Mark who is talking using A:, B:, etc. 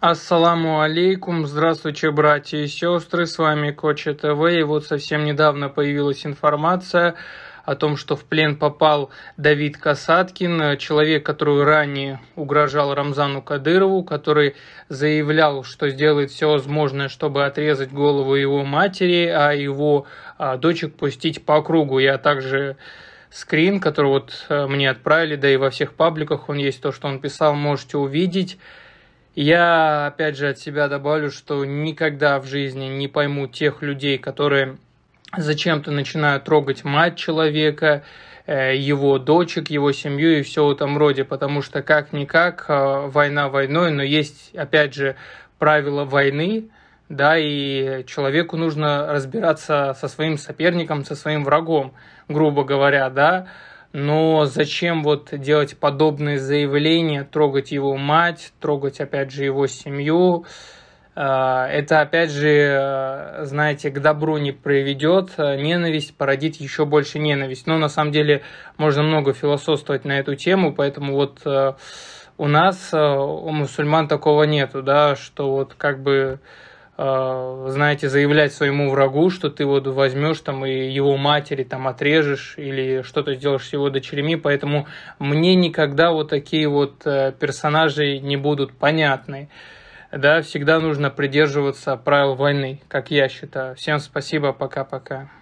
A: Ассаламу алейкум, здравствуйте, братья и сестры, с вами Коча ТВ, и вот совсем недавно появилась информация о том, что в плен попал Давид Касаткин, человек, который ранее угрожал Рамзану Кадырову, который заявлял, что сделает все возможное, чтобы отрезать голову его матери, а его а, дочек пустить по кругу. Я также скрин, который вот э, мне отправили, да и во всех пабликах он есть, то, что он писал, можете увидеть. Я, опять же, от себя добавлю, что никогда в жизни не пойму тех людей, которые зачем-то начинают трогать мать человека, э, его дочек, его семью и все в этом роде, потому что как-никак э, война войной, но есть, опять же, правила войны, да, и человеку нужно разбираться со своим соперником, со своим врагом, грубо говоря, да, но зачем вот делать подобные заявления, трогать его мать, трогать, опять же, его семью, а, это, опять же, э, знаете, к добру не приведет, э, ненависть породит еще больше ненависть. Но на самом деле можно много философствовать на эту тему, поэтому вот э, у нас, у мусульман такого нету, да, что вот как бы Э, знаете, заявлять своему врагу, что ты вот возьмешь там и его матери там отрежешь или что-то сделаешь с его дочерьми, поэтому мне никогда вот такие вот э, персонажи не будут понятны. Да, всегда нужно придерживаться правил войны, как я считаю. Всем спасибо, пока-пока.